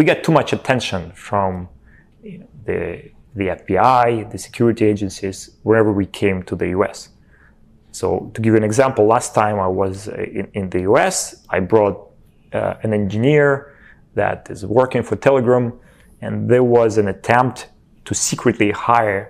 we get too much attention from you know, the the FBI, the security agencies, wherever we came to the US. So, to give you an example, last time I was uh, in, in the US, I brought uh, an engineer that is working for Telegram, and there was an attempt to secretly hire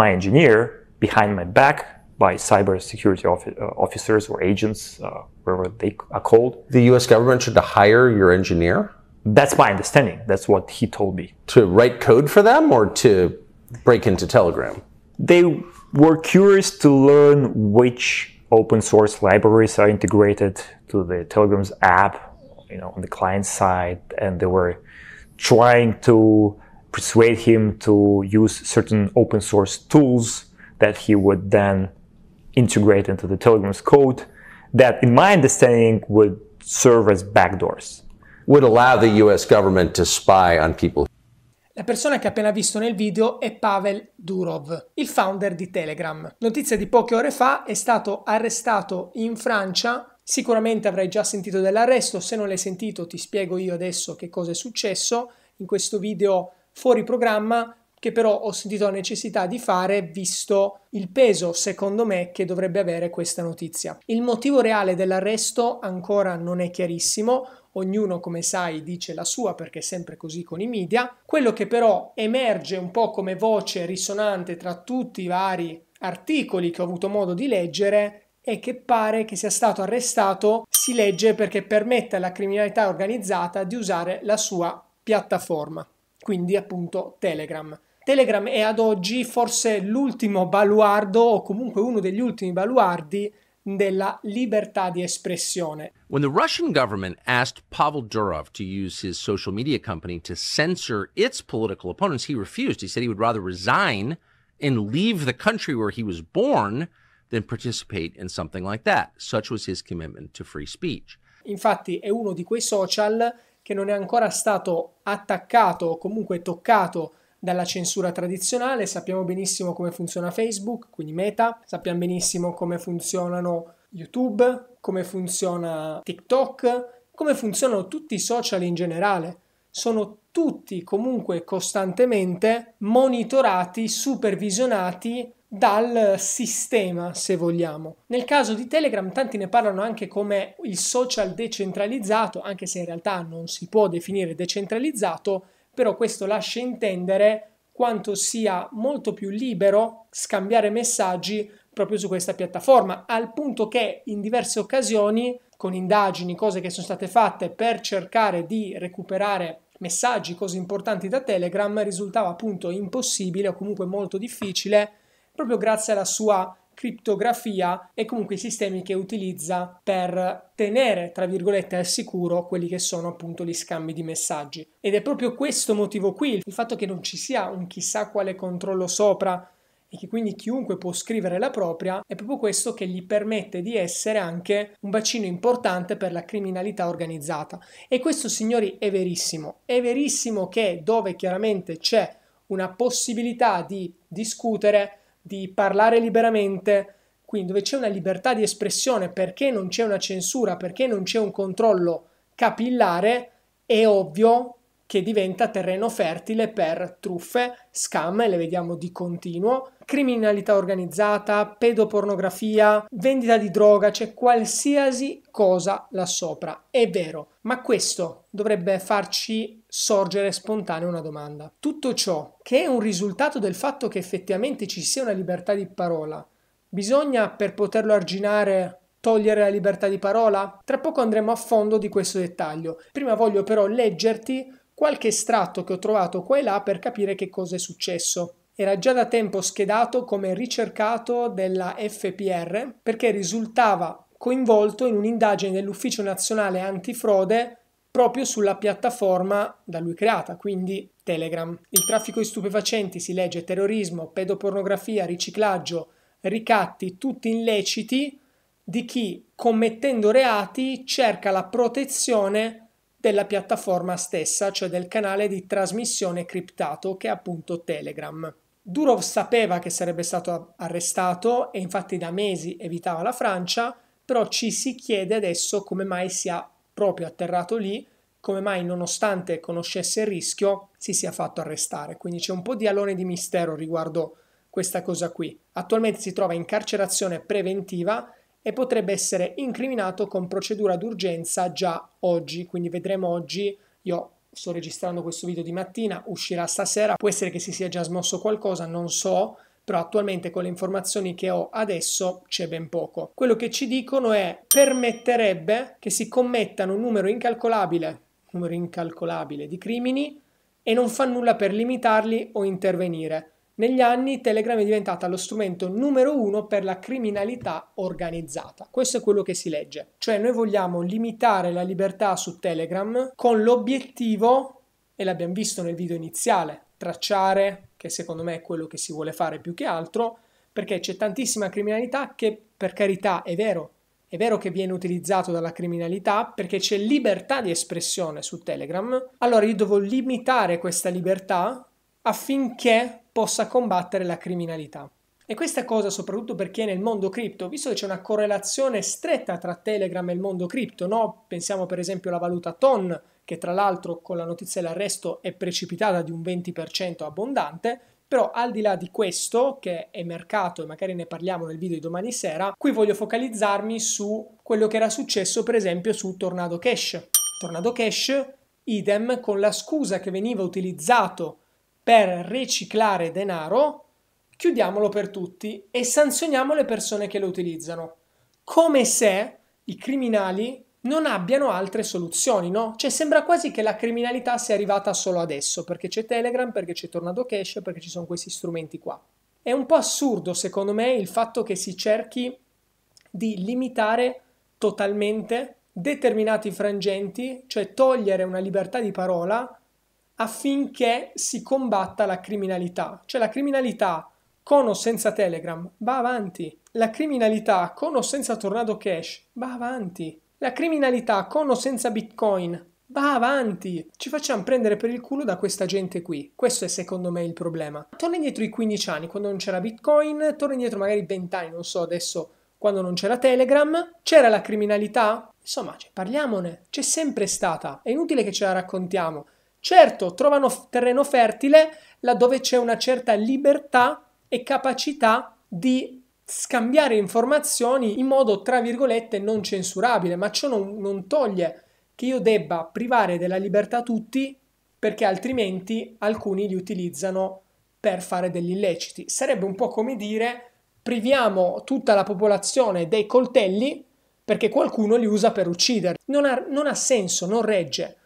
my engineer behind my back by cybersecurity security uh, officers or agents, uh, wherever they are called. The US government should hire your engineer? That's my understanding. That's what he told me. To write code for them or to break into Telegram? They were curious to learn which open source libraries are integrated to the Telegram's app, you know, on the client side, and they were trying to persuade him to use certain open source tools that he would then integrate into the Telegram's code that, in my understanding, would serve as backdoors. would allow the US government to spy on people. La persona che ha appena visto nel video è Pavel Durov, il founder di Telegram. Notizia di poche ore fa è stato arrestato in Francia Sicuramente avrai già sentito dell'arresto, se non l'hai sentito ti spiego io adesso che cosa è successo in questo video fuori programma che però ho sentito la necessità di fare visto il peso secondo me che dovrebbe avere questa notizia. Il motivo reale dell'arresto ancora non è chiarissimo, ognuno come sai dice la sua perché è sempre così con i media, quello che però emerge un po' come voce risonante tra tutti i vari articoli che ho avuto modo di leggere è che pare che sia stato arrestato, si legge perché permette alla criminalità organizzata di usare la sua piattaforma, quindi appunto Telegram. Telegram è ad oggi forse l'ultimo baluardo o comunque uno degli ultimi baluardi della libertà di espressione. When the Russian government asked Pavel Durov to use his social media company to censor its political opponents, he refused. He said he would rather resign and leave the country where he was born than participate in something like that. Such was his commitment to free speech. Infatti è uno di quei social che non è ancora stato attaccato o comunque toccato dalla censura tradizionale, sappiamo benissimo come funziona Facebook, quindi Meta, sappiamo benissimo come funzionano YouTube, come funziona TikTok, come funzionano tutti i social in generale. Sono tutti comunque costantemente monitorati, supervisionati dal sistema, se vogliamo. Nel caso di Telegram, tanti ne parlano anche come il social decentralizzato, anche se in realtà non si può definire decentralizzato, però questo lascia intendere quanto sia molto più libero scambiare messaggi proprio su questa piattaforma, al punto che in diverse occasioni, con indagini, cose che sono state fatte per cercare di recuperare messaggi, cose importanti da Telegram, risultava appunto impossibile o comunque molto difficile proprio grazie alla sua criptografia e comunque i sistemi che utilizza per tenere, tra virgolette, al sicuro quelli che sono appunto gli scambi di messaggi. Ed è proprio questo motivo qui, il fatto che non ci sia un chissà quale controllo sopra e che quindi chiunque può scrivere la propria, è proprio questo che gli permette di essere anche un bacino importante per la criminalità organizzata. E questo, signori, è verissimo. È verissimo che dove chiaramente c'è una possibilità di discutere, di parlare liberamente, quindi dove c'è una libertà di espressione perché non c'è una censura, perché non c'è un controllo capillare, è ovvio che diventa terreno fertile per truffe, scam, e le vediamo di continuo, criminalità organizzata, pedopornografia, vendita di droga, c'è cioè qualsiasi cosa là sopra. È vero, ma questo dovrebbe farci sorgere spontanea una domanda. Tutto ciò che è un risultato del fatto che effettivamente ci sia una libertà di parola, bisogna per poterlo arginare togliere la libertà di parola? Tra poco andremo a fondo di questo dettaglio. Prima voglio però leggerti qualche estratto che ho trovato qua e là per capire che cosa è successo. Era già da tempo schedato come ricercato della FPR perché risultava coinvolto in un'indagine dell'Ufficio Nazionale Antifrode proprio sulla piattaforma da lui creata, quindi Telegram. Il traffico di stupefacenti si legge terrorismo, pedopornografia, riciclaggio, ricatti, tutti illeciti di chi commettendo reati cerca la protezione della piattaforma stessa, cioè del canale di trasmissione criptato che è appunto Telegram. Durov sapeva che sarebbe stato arrestato e infatti da mesi evitava la Francia, però ci si chiede adesso come mai sia proprio atterrato lì, come mai nonostante conoscesse il rischio si sia fatto arrestare. Quindi c'è un po' di alone di mistero riguardo questa cosa qui. Attualmente si trova in carcerazione preventiva e potrebbe essere incriminato con procedura d'urgenza già oggi, quindi vedremo oggi, io sto registrando questo video di mattina, uscirà stasera, può essere che si sia già smosso qualcosa, non so, però attualmente con le informazioni che ho adesso c'è ben poco. Quello che ci dicono è permetterebbe che si commettano un numero incalcolabile, numero incalcolabile di crimini e non fa nulla per limitarli o intervenire. Negli anni Telegram è diventata lo strumento numero uno per la criminalità organizzata. Questo è quello che si legge. Cioè noi vogliamo limitare la libertà su Telegram con l'obiettivo, e l'abbiamo visto nel video iniziale, tracciare, che secondo me è quello che si vuole fare più che altro, perché c'è tantissima criminalità che per carità è vero, è vero che viene utilizzato dalla criminalità perché c'è libertà di espressione su Telegram. Allora io devo limitare questa libertà affinché possa combattere la criminalità. E questa cosa soprattutto perché nel mondo cripto, visto che c'è una correlazione stretta tra Telegram e il mondo cripto, no? pensiamo per esempio alla valuta TON, che tra l'altro con la notizia dell'arresto è precipitata di un 20% abbondante, però al di là di questo, che è mercato e magari ne parliamo nel video di domani sera, qui voglio focalizzarmi su quello che era successo per esempio su Tornado Cash. Tornado Cash, idem, con la scusa che veniva utilizzato per riciclare denaro, chiudiamolo per tutti e sanzioniamo le persone che lo utilizzano, come se i criminali non abbiano altre soluzioni, no? Cioè sembra quasi che la criminalità sia arrivata solo adesso, perché c'è Telegram, perché c'è Tornado Cash, perché ci sono questi strumenti qua. È un po' assurdo, secondo me, il fatto che si cerchi di limitare totalmente determinati frangenti, cioè togliere una libertà di parola affinché si combatta la criminalità. Cioè la criminalità con o senza Telegram va avanti. La criminalità con o senza Tornado Cash va avanti. La criminalità con o senza Bitcoin va avanti. Ci facciamo prendere per il culo da questa gente qui. Questo è secondo me il problema. Torna indietro i 15 anni quando non c'era Bitcoin, torna indietro magari 20 anni, non so adesso quando non c'era Telegram, c'era la criminalità? Insomma, cioè, parliamone, c'è sempre stata, è inutile che ce la raccontiamo. Certo, trovano terreno fertile laddove c'è una certa libertà e capacità di scambiare informazioni in modo, tra virgolette, non censurabile, ma ciò non, non toglie che io debba privare della libertà tutti perché altrimenti alcuni li utilizzano per fare degli illeciti. Sarebbe un po' come dire priviamo tutta la popolazione dei coltelli perché qualcuno li usa per uccidere. Non ha, non ha senso, non regge.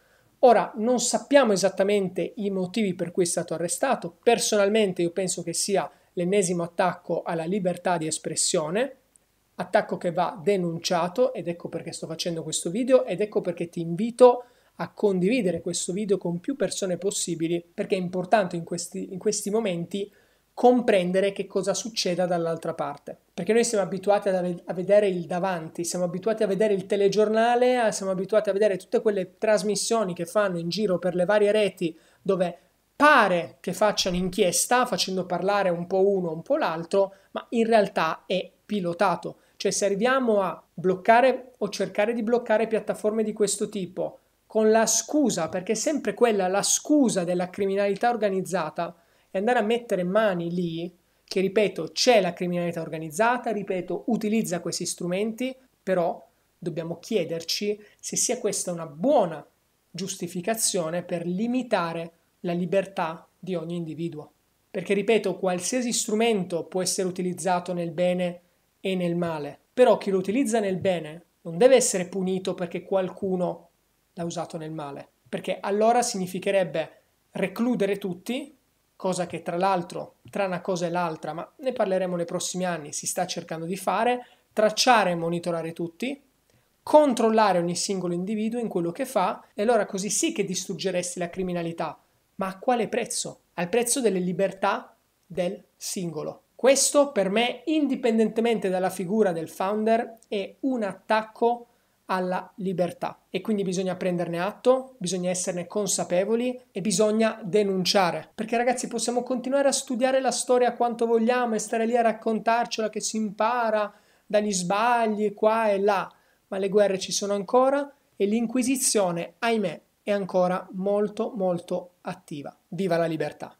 Ora non sappiamo esattamente i motivi per cui è stato arrestato, personalmente io penso che sia l'ennesimo attacco alla libertà di espressione, attacco che va denunciato ed ecco perché sto facendo questo video ed ecco perché ti invito a condividere questo video con più persone possibili perché è importante in questi, in questi momenti comprendere che cosa succeda dall'altra parte. Perché noi siamo abituati a vedere il davanti, siamo abituati a vedere il telegiornale, eh, siamo abituati a vedere tutte quelle trasmissioni che fanno in giro per le varie reti dove pare che facciano inchiesta facendo parlare un po' uno, un po' l'altro, ma in realtà è pilotato. Cioè serviamo a bloccare o cercare di bloccare piattaforme di questo tipo con la scusa, perché è sempre quella la scusa della criminalità organizzata e andare a mettere mani lì, che ripeto, c'è la criminalità organizzata, ripeto, utilizza questi strumenti, però dobbiamo chiederci se sia questa una buona giustificazione per limitare la libertà di ogni individuo. Perché, ripeto, qualsiasi strumento può essere utilizzato nel bene e nel male, però chi lo utilizza nel bene non deve essere punito perché qualcuno l'ha usato nel male, perché allora significherebbe recludere tutti cosa che tra l'altro, tra una cosa e l'altra, ma ne parleremo nei prossimi anni, si sta cercando di fare, tracciare e monitorare tutti, controllare ogni singolo individuo in quello che fa, e allora così sì che distruggeresti la criminalità, ma a quale prezzo? Al prezzo delle libertà del singolo. Questo per me, indipendentemente dalla figura del founder, è un attacco alla libertà e quindi bisogna prenderne atto, bisogna esserne consapevoli e bisogna denunciare. Perché ragazzi possiamo continuare a studiare la storia quanto vogliamo e stare lì a raccontarcela che si impara dagli sbagli qua e là, ma le guerre ci sono ancora e l'Inquisizione, ahimè, è ancora molto molto attiva. Viva la libertà!